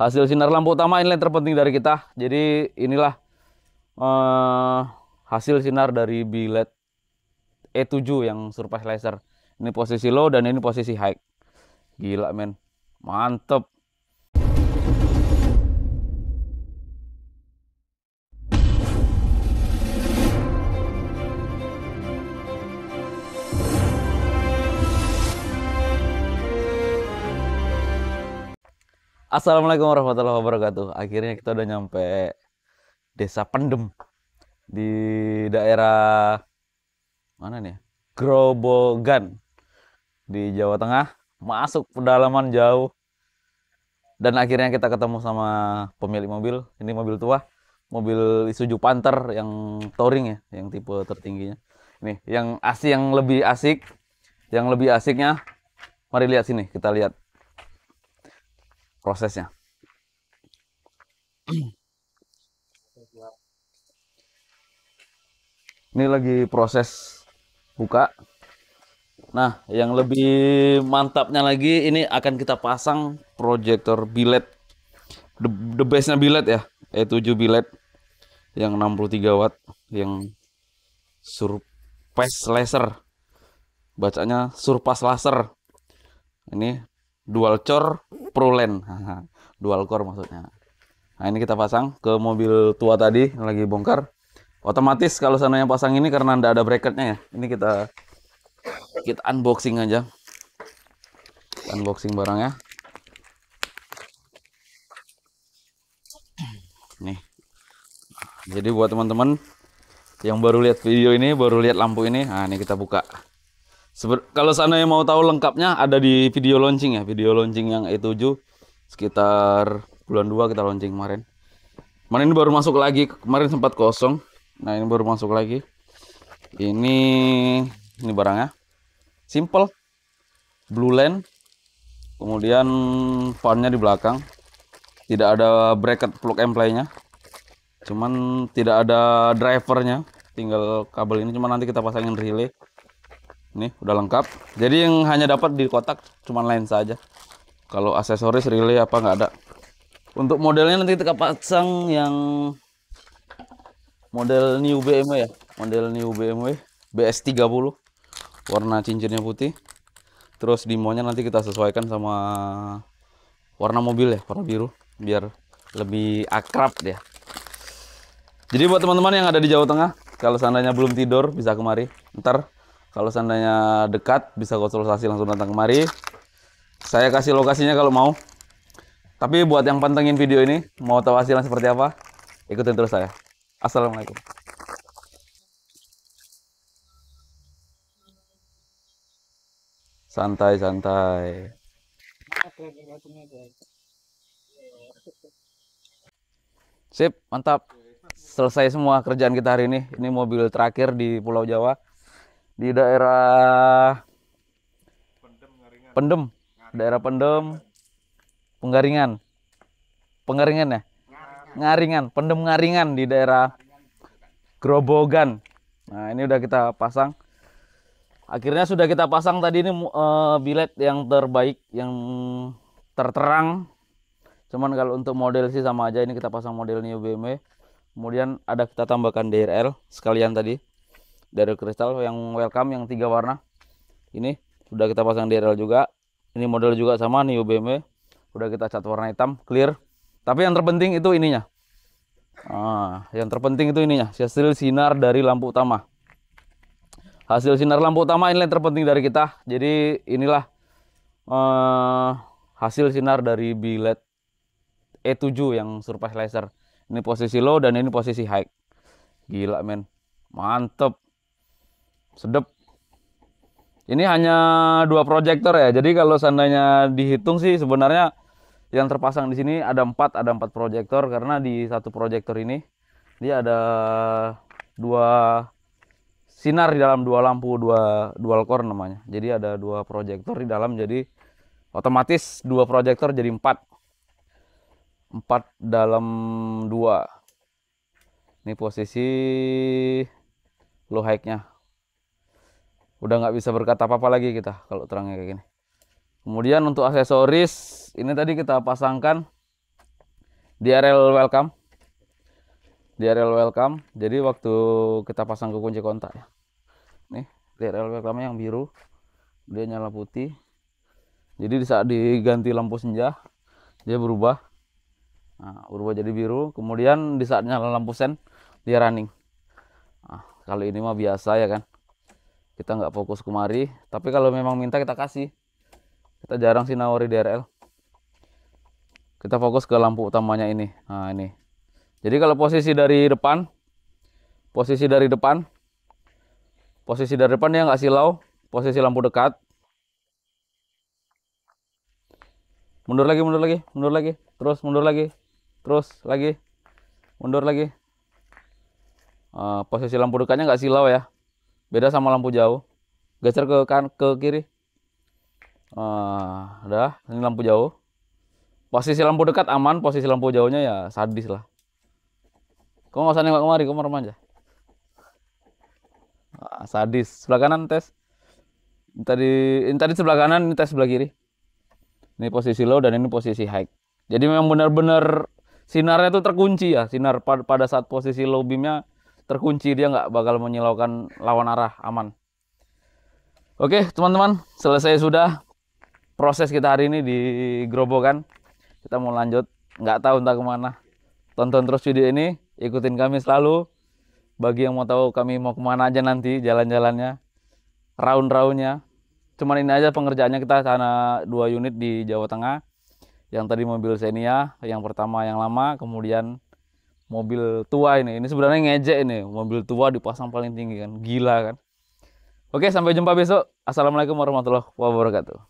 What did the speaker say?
hasil sinar lampu utama ini yang terpenting dari kita jadi inilah uh, hasil sinar dari bilet E7 yang surface laser ini posisi low dan ini posisi high gila men mantep Assalamualaikum warahmatullahi wabarakatuh. Akhirnya kita udah nyampe desa Pendem di daerah mana nih? Ya? Grobogan di Jawa Tengah. Masuk pedalaman jauh. Dan akhirnya kita ketemu sama pemilik mobil. Ini mobil tua, mobil Isuzu Panther yang touring ya, yang tipe tertingginya. Nih, yang asik yang lebih asik, yang lebih asiknya mari lihat sini, kita lihat prosesnya ini lagi proses buka nah yang lebih mantapnya lagi ini akan kita pasang proyektor billet, the, the base nya bilet ya E7 billet yang 63 watt yang surpass laser bacanya surpass laser ini dual core pro land dual core maksudnya nah ini kita pasang ke mobil tua tadi lagi bongkar otomatis kalau yang pasang ini karena ndak ada bracketnya ya ini kita kita unboxing aja unboxing barangnya nih jadi buat teman-teman yang baru lihat video ini baru lihat lampu ini nah ini kita buka Seber kalau sana yang mau tahu lengkapnya ada di video launching ya, video launching yang E7 sekitar bulan 2 kita launching kemarin. Kemarin ini baru masuk lagi, kemarin sempat kosong. Nah, ini baru masuk lagi. Ini ini barangnya. Simple. Blue line. Kemudian fontnya di belakang. Tidak ada bracket plug and play-nya. Cuman tidak ada drivernya. Tinggal kabel ini cuman nanti kita pasangin relay Nih, udah lengkap. Jadi yang hanya dapat di kotak cuma lensa aja. Kalau aksesoris relay apa nggak ada. Untuk modelnya nanti kita pasang yang model new BMW ya. Model new BMW BS30. Warna cincinnya putih. Terus dimonya nanti kita sesuaikan sama warna mobil ya, warna biru biar lebih akrab ya. Jadi buat teman-teman yang ada di Jawa Tengah, kalau seandainya belum tidur bisa kemari. Ntar kalau seandainya dekat bisa konsultasi langsung datang kemari. Saya kasih lokasinya kalau mau. Tapi buat yang pantengin video ini, mau tahu hasilnya seperti apa, ikutin terus saya. Assalamualaikum. Santai, santai. Sip, mantap. Selesai semua kerjaan kita hari ini. Ini mobil terakhir di Pulau Jawa di daerah Pendem, Pendem. daerah Pendem, Penggaringan, Penggaringan ya, Ngaringan. Ngaringan, Pendem Ngaringan di daerah Grobogan. Nah ini udah kita pasang. Akhirnya sudah kita pasang tadi ini uh, bilet yang terbaik, yang terterang. Cuman kalau untuk model sih sama aja ini kita pasang model New BMW. Kemudian ada kita tambahkan DRL sekalian tadi dari kristal yang welcome yang tiga warna ini sudah kita pasang di rel juga ini model juga sama nih UBM udah kita cat warna hitam clear tapi yang terpenting itu ininya ah, yang terpenting itu ininya hasil sinar dari lampu utama hasil sinar lampu utama ini yang terpenting dari kita jadi inilah eh, hasil sinar dari bilet E7 yang surface laser ini posisi low dan ini posisi high gila men mantep sedep ini hanya dua proyektor ya jadi kalau seandainya dihitung sih sebenarnya yang terpasang di sini ada empat ada empat proyektor karena di satu proyektor ini dia ada dua sinar di dalam dua lampu dua dual core namanya jadi ada dua proyektor di dalam jadi otomatis dua proyektor jadi empat empat dalam dua ini posisi low high udah nggak bisa berkata apa-apa lagi kita kalau terangnya kayak gini kemudian untuk aksesoris ini tadi kita pasangkan di DRL welcome di DRL welcome jadi waktu kita pasang ke kunci kontak ya nih DRL welcome yang biru dia nyala putih jadi di saat diganti lampu senja dia berubah nah, berubah jadi biru kemudian di saat nyala lampu sen dia running nah, kalau ini mah biasa ya kan kita nggak fokus kemari tapi kalau memang minta kita kasih kita jarang sih nawari DRL kita fokus ke lampu utamanya ini nah ini jadi kalau posisi dari depan posisi dari depan posisi dari depan dia nggak silau posisi lampu dekat mundur lagi mundur lagi mundur lagi terus mundur lagi terus lagi mundur lagi uh, posisi lampu dekatnya nggak silau ya beda sama lampu jauh geser ke kan ke kiri ah udah ini lampu jauh posisi lampu dekat aman posisi lampu jauhnya ya sadis lah kok nggak usah nengok kemari kok merem aja ah, sadis sebelah kanan tes ini tadi ini tadi sebelah kanan ini tes sebelah kiri ini posisi low dan ini posisi high jadi memang benar-benar sinarnya itu terkunci ya sinar pada saat posisi low beamnya terkunci dia nggak bakal menyilaukan lawan arah aman oke teman-teman selesai sudah proses kita hari ini di gerobokan kita mau lanjut nggak tahu entah kemana tonton terus video ini ikutin kami selalu bagi yang mau tahu kami mau kemana aja nanti jalan-jalannya round-roundnya cuman ini aja pengerjaannya kita sana dua unit di Jawa Tengah yang tadi mobil Xenia yang pertama yang lama kemudian mobil tua ini. Ini sebenarnya ngejek ini, mobil tua dipasang paling tinggi kan. Gila kan. Oke, sampai jumpa besok. Assalamualaikum warahmatullahi wabarakatuh.